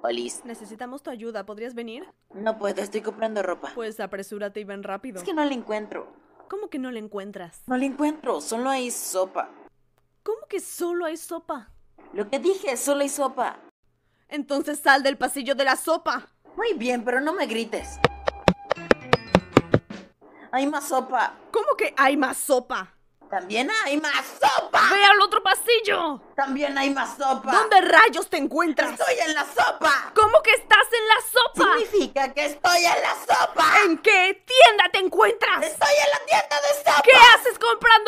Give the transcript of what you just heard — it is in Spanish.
Polis Necesitamos tu ayuda, ¿podrías venir? No puedo, estoy comprando ropa. Pues apresúrate y ven rápido. Es que no la encuentro. ¿Cómo que no la encuentras? No la encuentro, solo hay sopa. ¿Cómo que solo hay sopa? Lo que dije, solo hay sopa. Entonces sal del pasillo de la sopa. Muy bien, pero no me grites. Hay más sopa. ¿Cómo que hay más sopa? También hay más sopa. También hay más sopa. ¿Dónde rayos te encuentras? ¡Estoy en la sopa! ¿Cómo que estás en la sopa? Significa que estoy en la sopa. ¿En qué tienda te encuentras? ¡Estoy en la tienda de sopa! ¿Qué haces comprando?